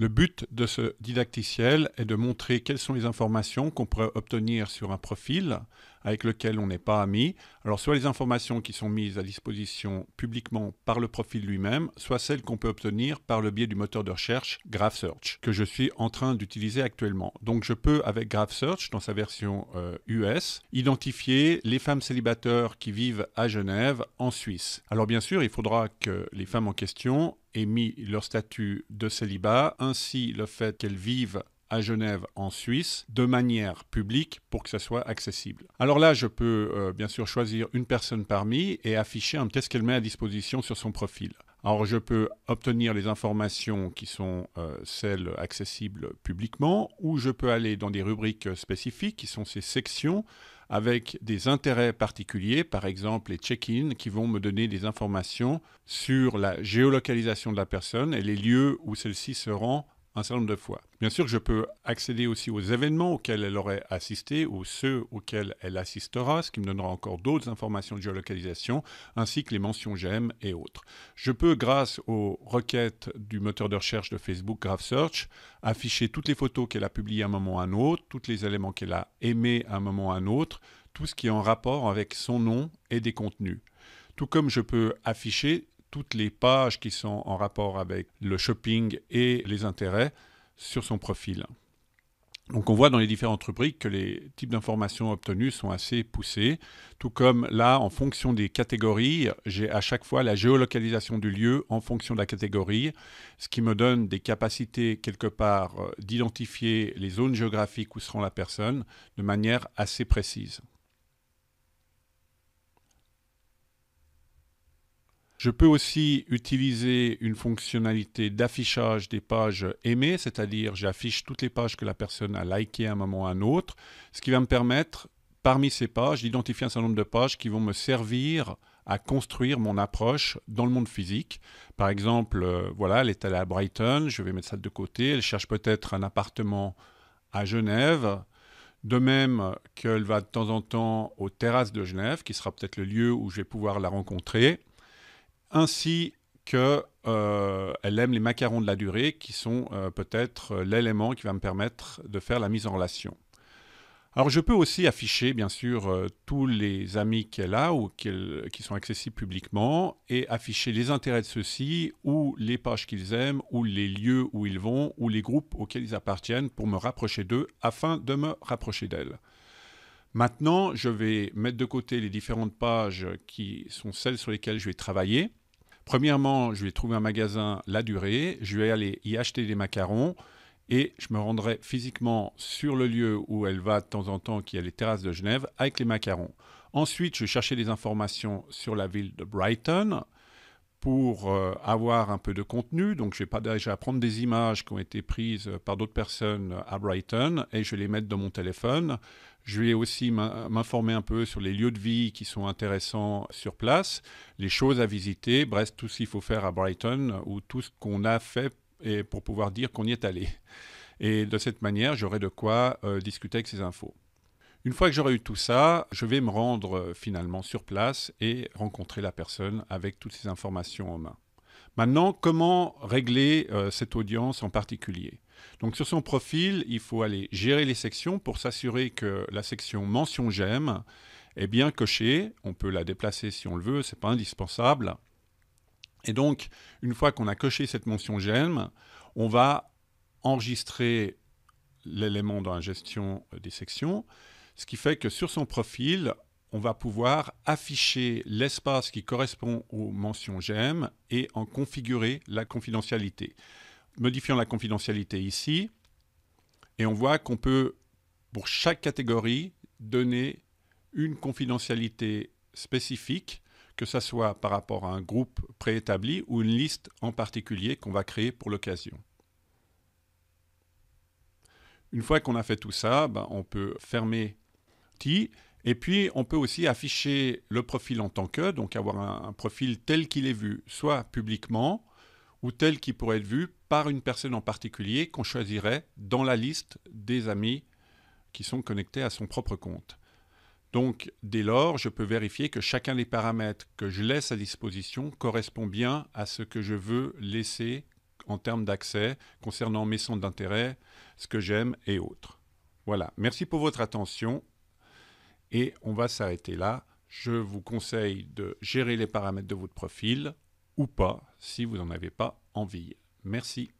Le but de ce didacticiel est de montrer quelles sont les informations qu'on pourrait obtenir sur un profil avec lequel on n'est pas ami. Alors soit les informations qui sont mises à disposition publiquement par le profil lui-même, soit celles qu'on peut obtenir par le biais du moteur de recherche GraphSearch, que je suis en train d'utiliser actuellement. Donc je peux, avec GraphSearch, dans sa version US, euh, identifier les femmes célibataires qui vivent à Genève, en Suisse. Alors bien sûr, il faudra que les femmes en question et mis leur statut de célibat, ainsi le fait qu'elles vivent à Genève en Suisse de manière publique pour que ça soit accessible. Alors là, je peux euh, bien sûr choisir une personne parmi et afficher un test qu'elle met à disposition sur son profil. Alors je peux obtenir les informations qui sont euh, celles accessibles publiquement ou je peux aller dans des rubriques spécifiques qui sont ces sections avec des intérêts particuliers, par exemple les check-in qui vont me donner des informations sur la géolocalisation de la personne et les lieux où celle-ci se rend un certain nombre de fois. Bien sûr, je peux accéder aussi aux événements auxquels elle aurait assisté ou ceux auxquels elle assistera, ce qui me donnera encore d'autres informations de géolocalisation, ainsi que les mentions j'aime et autres. Je peux, grâce aux requêtes du moteur de recherche de Facebook Graph Search, afficher toutes les photos qu'elle a publiées à un moment ou à un autre, tous les éléments qu'elle a aimés à un moment ou à un autre, tout ce qui est en rapport avec son nom et des contenus. Tout comme je peux afficher toutes les pages qui sont en rapport avec le shopping et les intérêts sur son profil. Donc on voit dans les différentes rubriques que les types d'informations obtenues sont assez poussés, tout comme là, en fonction des catégories, j'ai à chaque fois la géolocalisation du lieu en fonction de la catégorie, ce qui me donne des capacités quelque part euh, d'identifier les zones géographiques où sera la personne de manière assez précise. Je peux aussi utiliser une fonctionnalité d'affichage des pages aimées, c'est-à-dire j'affiche toutes les pages que la personne a likées à un moment ou à un autre, ce qui va me permettre, parmi ces pages, d'identifier un certain nombre de pages qui vont me servir à construire mon approche dans le monde physique. Par exemple, euh, voilà, elle est allée à Brighton, je vais mettre ça de côté, elle cherche peut-être un appartement à Genève, de même qu'elle va de temps en temps aux terrasses de Genève, qui sera peut-être le lieu où je vais pouvoir la rencontrer ainsi qu'elle euh, aime les macarons de la durée, qui sont euh, peut-être l'élément qui va me permettre de faire la mise en relation. Alors je peux aussi afficher bien sûr euh, tous les amis qu'elle a ou qui sont accessibles publiquement et afficher les intérêts de ceux-ci ou les pages qu'ils aiment ou les lieux où ils vont ou les groupes auxquels ils appartiennent pour me rapprocher d'eux afin de me rapprocher d'elle. Maintenant, je vais mettre de côté les différentes pages qui sont celles sur lesquelles je vais travailler. Premièrement, je vais trouver un magasin La Durée, je vais aller y acheter des macarons et je me rendrai physiquement sur le lieu où elle va de temps en temps, qui est les terrasses de Genève, avec les macarons. Ensuite, je vais chercher des informations sur la ville de Brighton pour euh, avoir un peu de contenu. Donc, je vais pas déjà prendre des images qui ont été prises par d'autres personnes à Brighton et je vais les mettre dans mon téléphone. Je vais aussi m'informer un peu sur les lieux de vie qui sont intéressants sur place, les choses à visiter, brest tout ce qu'il faut faire à Brighton euh, ou tout ce qu'on a fait et pour pouvoir dire qu'on y est allé. Et de cette manière, j'aurai de quoi euh, discuter avec ces infos. Une fois que j'aurai eu tout ça, je vais me rendre euh, finalement sur place et rencontrer la personne avec toutes ces informations en main. Maintenant, comment régler euh, cette audience en particulier donc sur son profil, il faut aller gérer les sections pour s'assurer que la section mention j'aime est bien cochée. On peut la déplacer si on le veut, c'est pas indispensable. Et donc, une fois qu'on a coché cette mention j'aime, on va enregistrer l'élément dans la gestion des sections, ce qui fait que sur son profil, on va pouvoir afficher l'espace qui correspond aux mentions j'aime et en configurer la confidentialité. Modifiant la confidentialité ici, et on voit qu'on peut, pour chaque catégorie, donner une confidentialité spécifique, que ce soit par rapport à un groupe préétabli ou une liste en particulier qu'on va créer pour l'occasion. Une fois qu'on a fait tout ça, ben, on peut fermer l'outil. Et puis, on peut aussi afficher le profil en tant que, donc avoir un, profil tel qu'il est vu, soit publiquement ou tel qu'il pourrait être vu par une personne en particulier qu'on choisirait dans la liste des amis qui sont connectés à son propre compte. Donc, dès lors, je peux vérifier que chacun des paramètres que je laisse à disposition correspond bien à ce que je veux laisser en termes d'accès concernant mes centres d'intérêt, ce que j'aime et autres. Voilà, merci pour votre attention. Et on va s'arrêter là. Je vous conseille de gérer les paramètres de votre profil ou pas si vous n'en avez pas envie. Merci.